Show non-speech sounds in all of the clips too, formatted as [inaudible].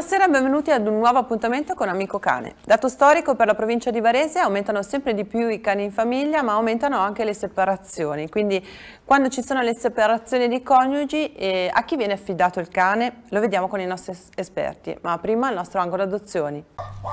Buonasera e benvenuti ad un nuovo appuntamento con Amico Cane. Dato storico per la provincia di Varese aumentano sempre di più i cani in famiglia ma aumentano anche le separazioni, quindi quando ci sono le separazioni di coniugi eh, a chi viene affidato il cane? Lo vediamo con i nostri esperti, ma prima il nostro angolo adozioni.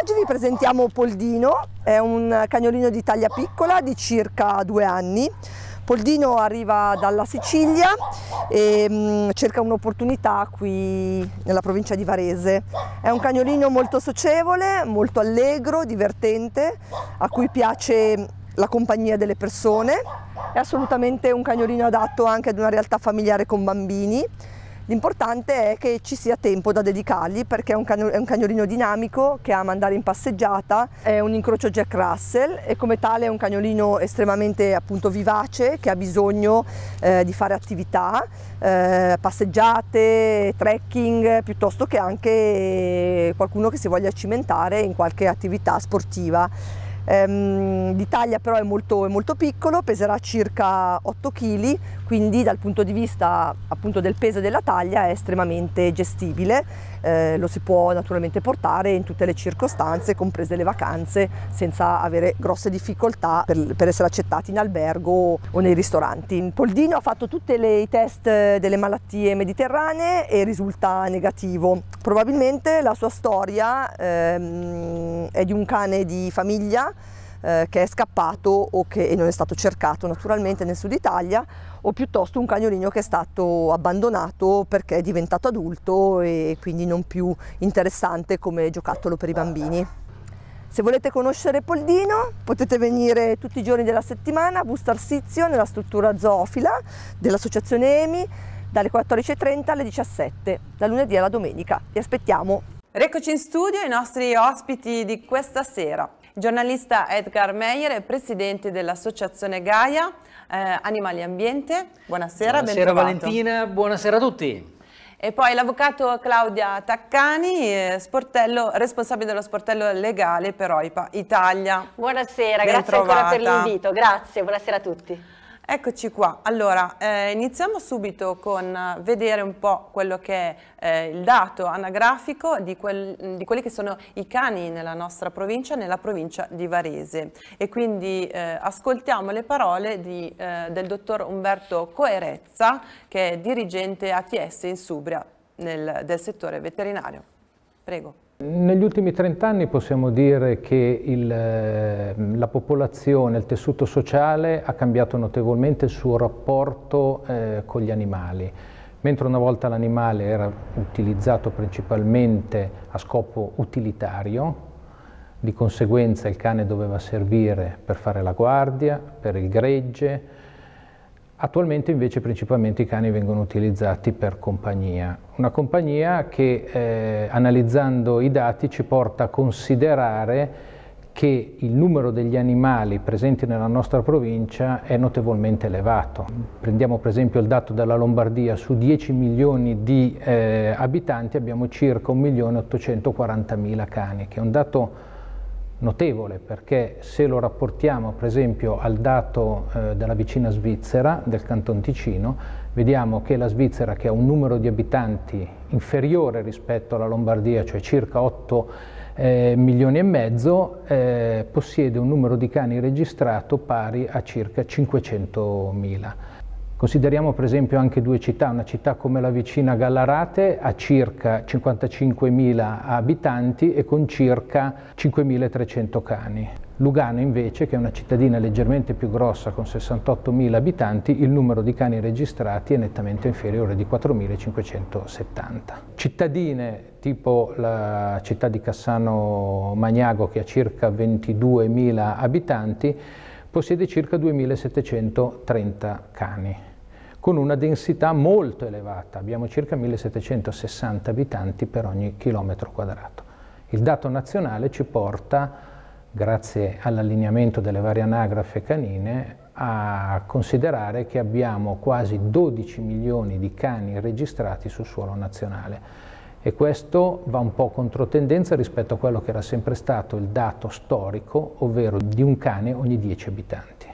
Oggi vi presentiamo Poldino, è un cagnolino di taglia piccola di circa due anni. Poldino arriva dalla Sicilia e mm, cerca un'opportunità qui nella provincia di Varese. È un cagnolino molto socievole, molto allegro, divertente, a cui piace la compagnia delle persone. È assolutamente un cagnolino adatto anche ad una realtà familiare con bambini L'importante è che ci sia tempo da dedicargli perché è un, è un cagnolino dinamico che ama andare in passeggiata, è un incrocio Jack Russell e come tale è un cagnolino estremamente appunto vivace che ha bisogno eh, di fare attività, eh, passeggiate, trekking, piuttosto che anche qualcuno che si voglia cimentare in qualche attività sportiva di ehm, taglia però è molto, è molto, piccolo, peserà circa 8 kg, quindi dal punto di vista appunto del peso e della taglia è estremamente gestibile eh, lo si può naturalmente portare in tutte le circostanze, comprese le vacanze, senza avere grosse difficoltà per, per essere accettati in albergo o nei ristoranti. Poldino ha fatto tutti i test delle malattie mediterranee e risulta negativo. Probabilmente la sua storia ehm, è di un cane di famiglia eh, che è scappato o che non è stato cercato naturalmente nel sud Italia o piuttosto un cagnolino che è stato abbandonato perché è diventato adulto e quindi non più interessante come giocattolo per i bambini. Se volete conoscere Poldino potete venire tutti i giorni della settimana a Busto Arsizio nella struttura zoofila dell'associazione EMI dalle 14.30 alle 17, da lunedì alla domenica. Vi aspettiamo! Rieccoci in studio i nostri ospiti di questa sera giornalista Edgar Meyer presidente dell'associazione Gaia eh, Animali Ambiente. Buonasera, Buonasera Valentina, buonasera a tutti. E poi l'avvocato Claudia Taccani, eh, sportello, responsabile dello sportello legale per OIPA Italia. Buonasera, ben grazie trovata. ancora per l'invito, grazie, buonasera a tutti. Eccoci qua, allora eh, iniziamo subito con eh, vedere un po' quello che è eh, il dato anagrafico di, quel, mm, di, quelli che sono i cani nella nostra provincia, nella provincia di Varese e quindi eh, ascoltiamo le parole di, eh, del dottor Umberto Coerezza che è dirigente ATS in Subria nel, del settore veterinario. Prego. Negli ultimi 30 anni possiamo dire che il, ehm, la popolazione, il tessuto sociale ha cambiato notevolmente il suo rapporto eh, con gli animali. Mentre una volta l'animale era utilizzato principalmente a scopo utilitario, di conseguenza il cane doveva servire per fare la guardia, per il gregge, Attualmente invece principalmente i cani vengono utilizzati per compagnia, una compagnia che eh, analizzando i dati ci porta a considerare che il numero degli animali presenti nella nostra provincia è notevolmente elevato. Prendiamo per esempio il dato della Lombardia, su 10 milioni di eh, abitanti abbiamo circa 1.840.000 cani, che è un dato notevole perché se lo rapportiamo per esempio al dato eh, della vicina Svizzera, del Canton Ticino, vediamo che la Svizzera che ha un numero di abitanti inferiore rispetto alla Lombardia, cioè circa 8 eh, milioni e mezzo, eh, possiede un numero di cani registrato pari a circa 500 mila. Consideriamo per esempio anche due città, una città come la vicina Gallarate ha circa 55.000 abitanti e con circa 5.300 cani. Lugano invece, che è una cittadina leggermente più grossa con 68.000 abitanti, il numero di cani registrati è nettamente inferiore di 4.570. Cittadine tipo la città di Cassano Magnago che ha circa 22.000 abitanti, possiede circa 2.730 cani con una densità molto elevata, abbiamo circa 1760 abitanti per ogni chilometro quadrato. Il dato nazionale ci porta, grazie all'allineamento delle varie anagrafe canine, a considerare che abbiamo quasi 12 milioni di cani registrati sul suolo nazionale e questo va un po' controtendenza rispetto a quello che era sempre stato il dato storico, ovvero di un cane ogni 10 abitanti.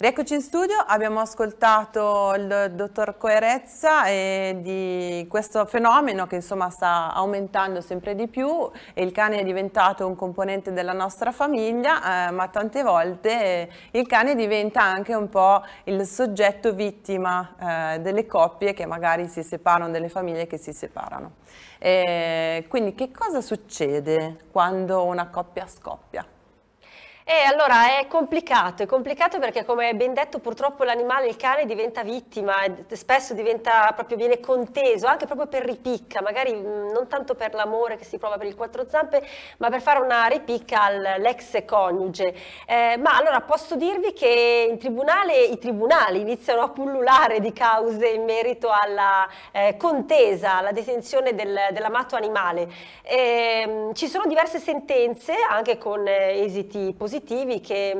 Rieccoci in studio, abbiamo ascoltato il dottor Coerezza eh, di questo fenomeno che insomma sta aumentando sempre di più e il cane è diventato un componente della nostra famiglia, eh, ma tante volte eh, il cane diventa anche un po' il soggetto vittima eh, delle coppie che magari si separano, delle famiglie che si separano. Eh, quindi che cosa succede quando una coppia scoppia? E allora è complicato, è complicato perché come ben detto purtroppo l'animale, il cane diventa vittima, spesso diventa proprio, viene conteso, anche proprio per ripicca, magari mm, non tanto per l'amore che si prova per il quattro zampe, ma per fare una ripicca all'ex coniuge. Eh, ma allora posso dirvi che in tribunale i tribunali iniziano a pullulare di cause in merito alla eh, contesa, alla detenzione del, dell'amato animale. Eh, ci sono diverse sentenze, anche con eh, esiti positivi, dispositivi che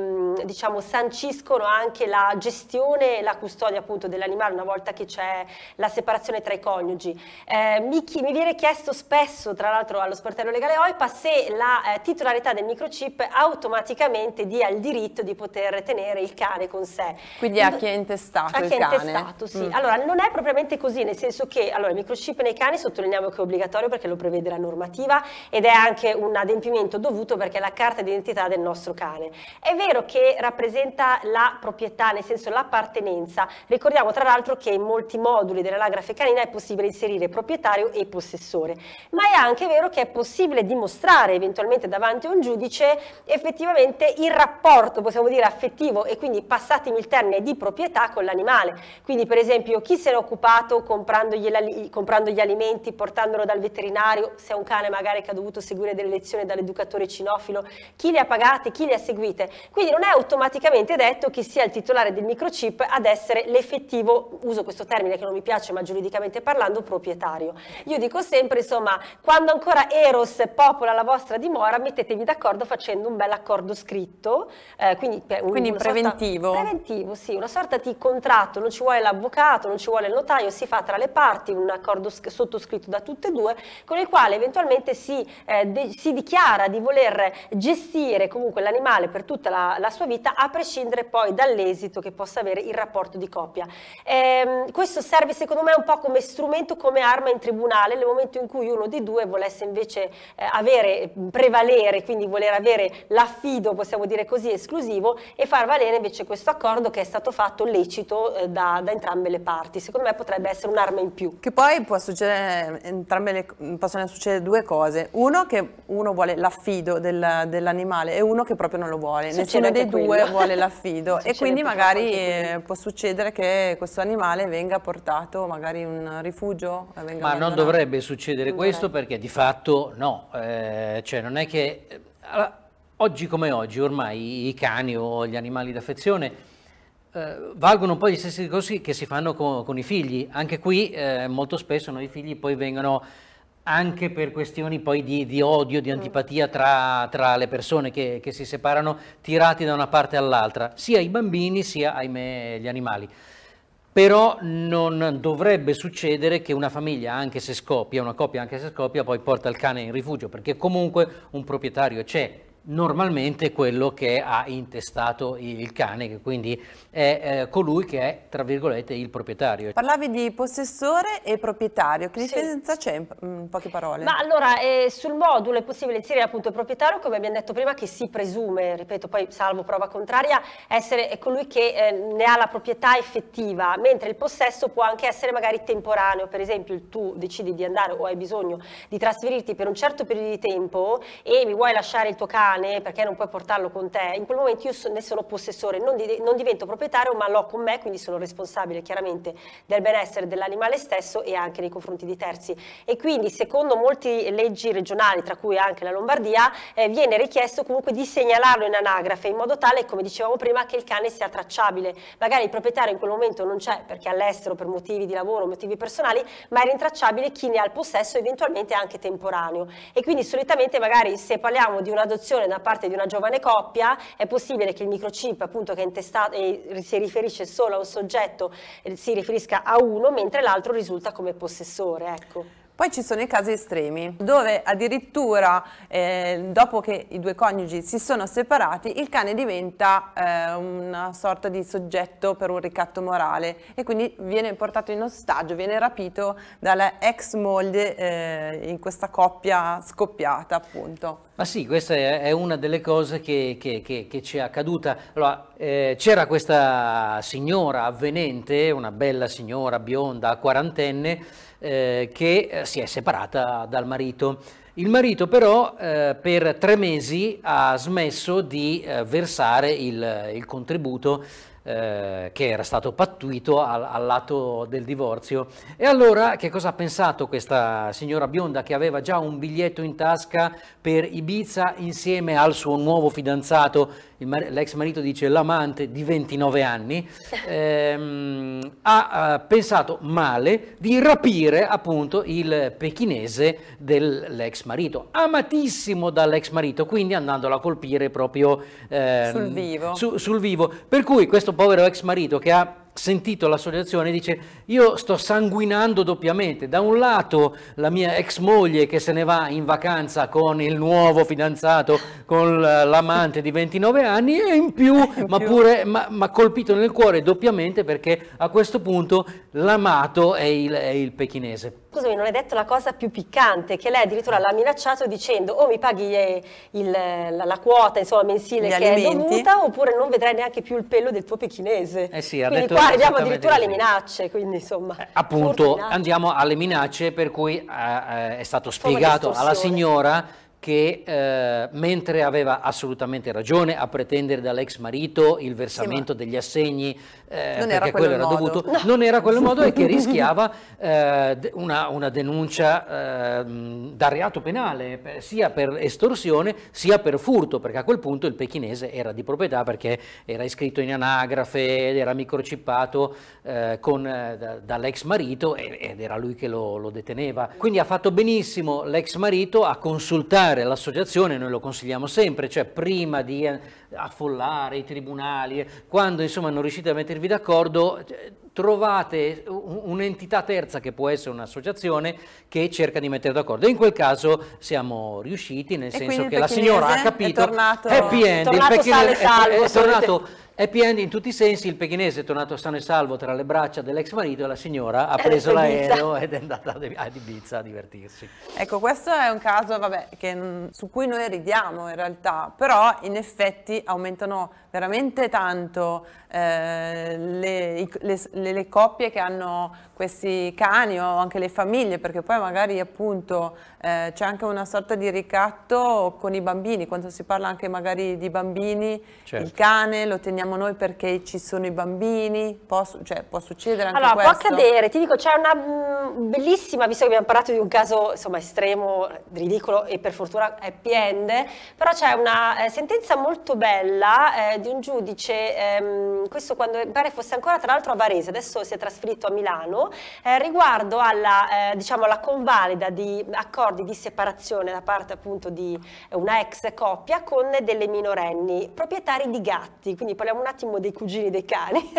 diciamo, sanciscono anche la gestione e la custodia appunto dell'animale una volta che c'è la separazione tra i coniugi. Eh, mi, mi, viene chiesto spesso, tra l'altro allo sportello legale OIPA, se la eh, titolarità del microchip automaticamente dia il diritto di poter tenere il cane con sé. Quindi a chi è intestato a chi è intestato, cane. sì. Mm. Allora, non è propriamente così, nel senso che allora, il microchip nei cani sottolineiamo che è obbligatorio perché lo prevede la normativa ed è anche un adempimento dovuto perché è la carta d'identità del nostro cane italiane. È vero che rappresenta la proprietà, nel senso l'appartenenza. Ricordiamo tra l'altro che in molti moduli dell'anagrafe canina è possibile inserire proprietario e possessore, ma è anche vero che è possibile dimostrare eventualmente davanti a un giudice effettivamente il rapporto, possiamo dire, affettivo e quindi passatemi il termine di proprietà con l'animale. Quindi per esempio chi se n'è occupato comprando gli alimenti, portandolo dal veterinario, se è un cane magari che ha dovuto seguire delle lezioni dall'educatore cinofilo, chi li ha pagati, chi li le seguite. Quindi non è automaticamente detto che sia il titolare del microchip ad essere l'effettivo, uso questo termine che non mi piace ma giuridicamente parlando, proprietario. Io dico sempre, insomma, quando ancora Eros popola la vostra dimora, mettetevi d'accordo facendo un bel accordo scritto, eh, quindi, un, quindi preventivo. Sorta, preventivo, sì, una sorta di contratto, non ci vuole l'avvocato, non ci vuole il notaio, si fa tra le parti un accordo sottoscritto da tutte e due, con il quale eventualmente si, eh, de, si dichiara di voler gestire comunque l'animale animale per tutta la, la, sua vita, a prescindere poi dall'esito che possa avere il rapporto di coppia. Eh, questo serve secondo me un po' come strumento, come arma in tribunale nel momento in cui uno dei due volesse invece eh, avere, prevalere, quindi voler avere l'affido, possiamo dire così, esclusivo e far valere invece questo accordo che è stato fatto lecito eh, da, da, entrambe le parti. Secondo me potrebbe essere un'arma in più. Che poi può succedere, eh, le, possono succedere due cose. Uno che uno vuole l'affido del, dell'animale e uno che proprio proprio non lo vuole, Succede nessuno dei quello. due vuole l'affido e [laughs] quindi magari eh, può succedere che questo animale venga portato magari in un rifugio. Ma abbandonato. non dovrebbe succedere non questo dovrebbe. perché di fatto no, eh, cioè non è che... Eh, allora, oggi come oggi ormai i cani o gli animali d'affezione eh, valgono un po' gli stessi discorsi che si fanno con, con i figli. Anche qui eh, molto spesso noi figli poi vengono anche per questioni poi di, di odio, di antipatia tra, tra le persone che, che, si separano, tirati da una parte all'altra, sia i bambini sia, ahimè, gli animali. Però non dovrebbe succedere che una famiglia, anche se scoppia, una coppia anche se scoppia, poi porta il cane in rifugio, perché comunque un proprietario c'è, normalmente quello che ha intestato il cane, che quindi è eh, colui che è, tra virgolette, il proprietario. Parlavi di possessore e proprietario, che differenza sì. c'è mm, in poche parole? Ma allora, eh, sul modulo è possibile inserire appunto il proprietario, come abbiamo detto prima, che si presume, ripeto, poi salvo prova contraria, essere colui che eh, ne ha la proprietà effettiva, mentre il possesso può anche essere magari temporaneo, per esempio tu decidi di andare o hai bisogno di trasferirti per un certo periodo di tempo e mi vuoi lasciare il tuo cane estranee perché non puoi portarlo con te, in quel momento io ne sono possessore, non, di, non divento proprietario ma l'ho con me, quindi sono responsabile chiaramente del benessere dell'animale stesso e anche nei confronti di terzi. E quindi secondo molte leggi regionali, tra cui anche la Lombardia, eh, viene richiesto comunque di segnalarlo in anagrafe in modo tale, come dicevamo prima, che il cane sia tracciabile. Magari il proprietario in quel momento non c'è perché all'estero per motivi di lavoro, motivi personali, ma è rintracciabile chi ne ha il possesso eventualmente anche temporaneo. E quindi solitamente magari se parliamo di un'adozione un'adozione da parte di una giovane coppia, è possibile che il microchip appunto che è intestato e si riferisce solo a un soggetto si riferisca a uno, mentre l'altro risulta come possessore. Ecco. Poi ci sono i casi estremi, dove addirittura eh, dopo che i due coniugi si sono separati, il cane diventa eh, una sorta di soggetto per un ricatto morale e quindi viene portato in ostaggio, viene rapito dalla ex moglie eh, in questa coppia scoppiata appunto. Ma sì, questa è una delle cose che, che, che, che ci è accaduta. Allora, eh, c'era questa signora avvenente, una bella signora bionda, quarantenne, eh, che eh, si è separata dal marito. Il marito però eh, per tre mesi ha smesso di eh, versare il, il contributo eh, che era stato pattuito al, all'atto del divorzio. E allora che cosa ha pensato questa signora bionda che aveva già un biglietto in tasca per Ibiza insieme al suo nuovo fidanzato l'ex marito dice l'amante di 29 anni, [laughs] ehm, ha, ha pensato male di rapire appunto il pechinese dell'ex marito, amatissimo dall'ex marito, quindi andandolo a colpire proprio ehm, sul, vivo. Su, sul vivo. Per cui questo povero ex marito che ha sentito l'associazione dice io sto sanguinando doppiamente, da un lato la mia ex moglie che se ne va in vacanza con il nuovo fidanzato, con l'amante di 29 anni e in più, [laughs] ma pure, ma, ma colpito nel cuore doppiamente perché a questo punto l'amato è il, è il pechinese. Scusami, non hai detto la cosa più piccante, che lei addirittura l'ha minacciato dicendo o oh, mi paghi eh, il, la, la, quota insomma, mensile Gli che alimenti. è dovuta oppure non vedrai neanche più il pelo del tuo pechinese. Eh sì, ha Quindi detto guardiamo addirittura alle minacce, quindi insomma... Eh, appunto, andiamo alle minacce per cui eh, eh è stato spiegato alla signora che eh, mentre aveva assolutamente ragione a pretendere dall'ex marito il versamento sì, degli assegni eh, perché quello era modo. dovuto, no. non era quello modo e che [laughs] rischiava eh, una, una, denuncia eh, da reato penale sia per estorsione sia per furto, perché a quel punto il pechinese era di proprietà perché era iscritto in anagrafe, ed era microcippato eh, eh, da, dall'ex marito ed era lui che lo, lo deteneva. Quindi ha fatto benissimo l'ex marito a consultare l'associazione, noi lo consigliamo sempre, cioè prima di affollare i tribunali, eh, quando insomma non riuscite a mettervi d'accordo eh, trovate un'entità terza che può essere un'associazione che cerca di mettere d'accordo. In quel caso siamo riusciti, nel e senso che la signora ha capito è tornato, happy end, è tornato, il salvo, è, è, tornato Happy end in tutti i sensi, il pechinese è tornato sano e salvo tra le braccia dell'ex marito e la signora ha [laughs] preso l'aereo ed è andata a Ibiza a divertirsi. Ecco, questo è un caso vabbè, che, su cui noi ridiamo in realtà, però in effetti aumentano veramente tanto eh, le, le, le, le coppie che hanno questi cani o anche le famiglie, perché poi magari appunto eh, c'è anche una sorta di ricatto con i bambini, quando si parla anche magari di bambini, certo. il cane lo teniamo noi perché ci sono i bambini, può, cioè, può succedere anche allora, questo? Allora può accadere, ti dico c'è una mm, bellissima, visto che abbiamo parlato di un caso insomma estremo, ridicolo e per fortuna è piende, però c'è una eh, sentenza molto bella eh, di un giudice, ehm, questo quando pare fosse ancora tra l'altro a Varese, adesso si è trasferito a Milano, eh, riguardo alla, eh, diciamo, alla convalida di accordi di separazione da parte appunto di una ex coppia con delle minorenni, proprietari di gatti, quindi parliamo un attimo dei cugini dei cani, [laughs]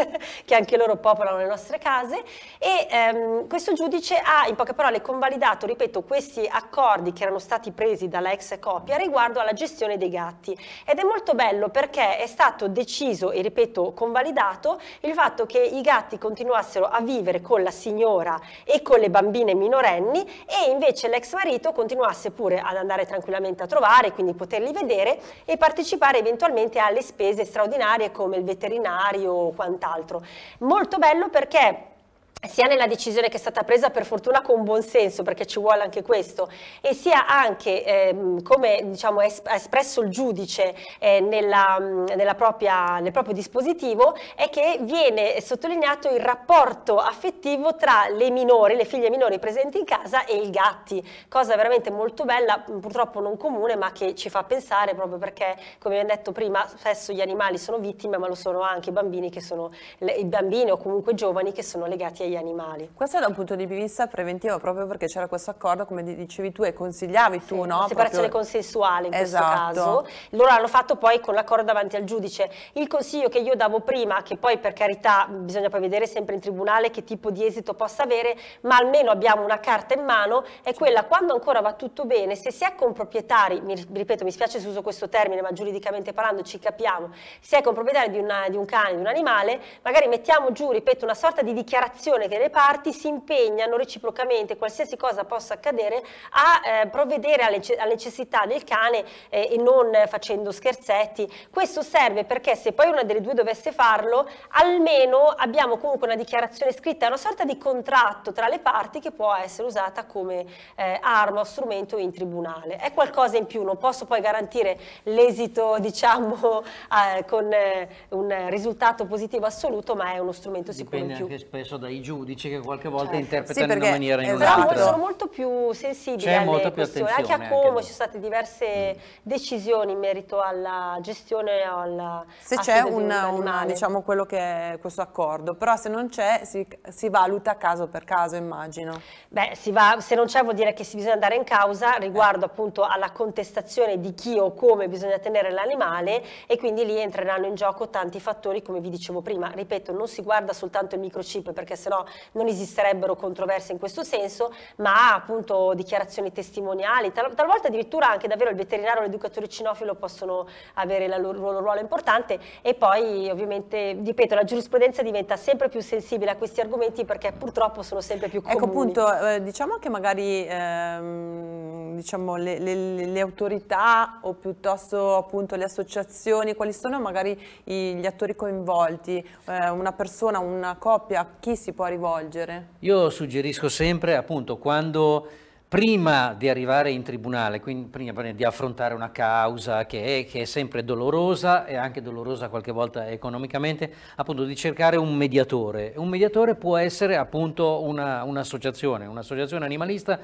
che anche loro popolano le nostre case, e ehm, questo giudice ha in poche parole convalidato, ripeto, questi accordi che erano stati presi dalla ex coppia riguardo alla gestione dei gatti. Ed è molto bello perché è stato deciso e ripeto convalidato il fatto che i gatti continuassero a vivere con la signora e con le bambine minorenni e invece l'ex marito continuasse pure ad andare tranquillamente a trovare, quindi poterli vedere e partecipare eventualmente alle spese straordinarie come il veterinario o quant'altro. Molto bello perché sia nella decisione che è stata presa per fortuna con buon senso, perché ci vuole anche questo, e sia anche ehm, come diciamo, ha espresso il giudice eh, nella, nella propria, nel proprio dispositivo, è che viene sottolineato il rapporto affettivo tra le minori, le figlie minori presenti in casa e i gatti, cosa veramente molto bella, purtroppo non comune, ma che ci fa pensare proprio perché, come abbiamo detto prima, spesso gli animali sono vittime, ma lo sono anche i bambini, che sono, i bambini o comunque i giovani che sono legati ai degli animali. Questo è da un punto di vista preventivo proprio perché c'era questo accordo, come dicevi tu e consigliavi sì, tu, no? Separazione proprio... consensuale in esatto. questo caso. Loro hanno fatto poi con l'accordo davanti al giudice. Il consiglio che io davo prima, che poi per carità bisogna poi vedere sempre in tribunale che tipo di esito possa avere, ma almeno abbiamo una carta in mano, è quella quando ancora va tutto bene, se si è con proprietari, mi ripeto mi spiace se uso questo termine, ma giuridicamente parlando ci capiamo, se è con proprietari di, una, di un cane, di un animale, magari mettiamo giù, ripeto, una sorta di dichiarazione persone che le parti si impegnano reciprocamente, qualsiasi cosa possa accadere, a eh, provvedere alle, alle, necessità del cane eh, e non facendo scherzetti. Questo serve perché se poi una delle due dovesse farlo, almeno abbiamo comunque una dichiarazione scritta, una sorta di contratto tra le parti che può essere usata come eh, arma o strumento in tribunale. È qualcosa in più, non posso poi garantire l'esito, [laughs] diciamo, eh, con eh, un risultato positivo assoluto, ma è uno strumento sicuro Dipende in più. anche spesso dai giudici che qualche volta certo. interpretano sì, perché, in maniera esatto. in un'altra. Però sono molto più sensibili C'è alle questioni, anche a Como ci sono state diverse mm. decisioni in merito alla gestione o alla... Se c'è un, diciamo quello che è questo accordo, però se non c'è si, si, valuta caso per caso immagino. Beh, va, se non c'è vuol dire che si bisogna andare in causa riguardo eh. appunto alla contestazione di chi o come bisogna tenere l'animale e quindi lì entreranno in gioco tanti fattori come vi dicevo prima, ripeto non si guarda soltanto il microchip perché se no, non esisterebbero controversie in questo senso, ma appunto dichiarazioni testimoniali, tal talvolta addirittura anche davvero il veterinario e l'educatore cinofilo possono avere il loro, loro ruolo importante e poi ovviamente, ripeto, la giurisprudenza diventa sempre più sensibile a questi argomenti perché purtroppo sono sempre più ecco, comuni. Ecco appunto, eh, diciamo che magari ehm, diciamo, le, le, le autorità o piuttosto appunto le associazioni, quali sono magari gli attori coinvolti, eh, una persona, una coppia, chi si può può rivolgere? Io suggerisco sempre, appunto, quando prima di arrivare in tribunale, quindi prima di affrontare una causa che è, che è, sempre dolorosa e anche dolorosa qualche volta economicamente, appunto di cercare un mediatore. Un mediatore può essere appunto un'associazione, un'associazione animalista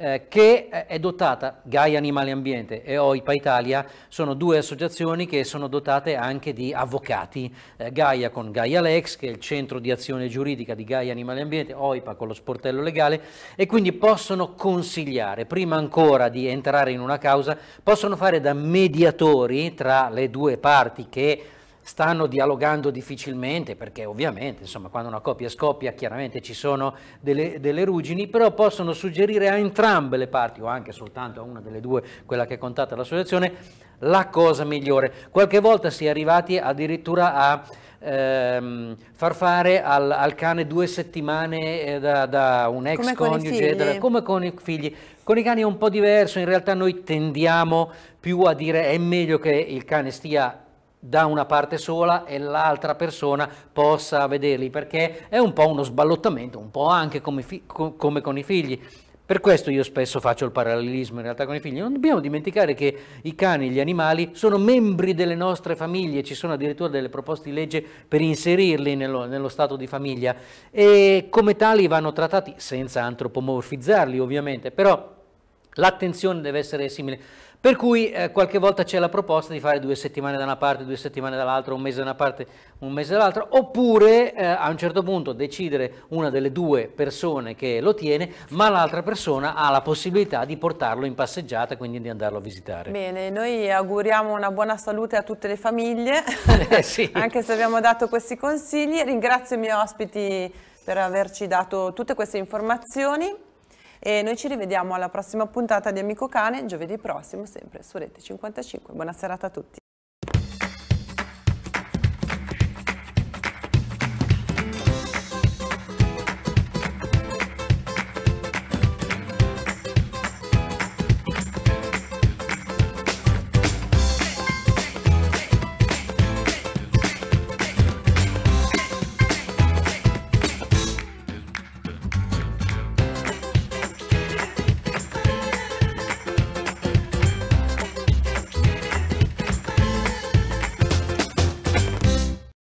eh, che eh, è dotata, Gaia Animale Ambiente e OIPA Italia, sono due associazioni che sono dotate anche di avvocati, eh, Gaia con Gaia Lex, che è il centro di azione giuridica di Gaia Animale Ambiente, OIPA con lo sportello legale, e quindi possono consigliare, prima ancora di entrare in una causa, possono fare da mediatori tra le due parti che stanno dialogando difficilmente perché ovviamente insomma, quando una coppia scoppia chiaramente ci sono delle, delle, ruggini, però possono suggerire a entrambe le parti o anche soltanto a una delle due, quella che contatta l'associazione, la cosa migliore. Qualche volta si è arrivati addirittura a ehm, far fare al, al, cane due settimane eh, da, da, un ex come coniuge, con come con i figli. Con i cani è un po' diverso, in realtà noi tendiamo più a dire è meglio che il cane stia da una parte sola e l'altra persona possa vederli, perché è un po' uno sballottamento, un po' anche come, co come con i figli. Per questo io spesso faccio il parallelismo in realtà con i figli. Non dobbiamo dimenticare che i cani, gli animali, sono membri delle nostre famiglie, ci sono addirittura delle proposte di legge per inserirli nello, nello stato di famiglia e come tali vanno trattati senza antropomorfizzarli ovviamente, però l'attenzione deve essere simile. Per cui eh, qualche volta c'è la proposta di fare due settimane da una parte, due settimane dall'altra, un mese da una parte, un mese dall'altra, oppure eh, a un certo punto decidere una delle due persone che lo tiene, ma l'altra persona ha la possibilità di portarlo in passeggiata, quindi di andarlo a visitare. Bene, noi auguriamo una buona salute a tutte le famiglie, [laughs] eh, sì. [laughs] anche se abbiamo dato questi consigli. Ringrazio i miei ospiti per averci dato tutte queste informazioni. E noi ci rivediamo alla prossima puntata di Amico Cane, giovedì prossimo, sempre su Rete 55. Buona serata a tutti.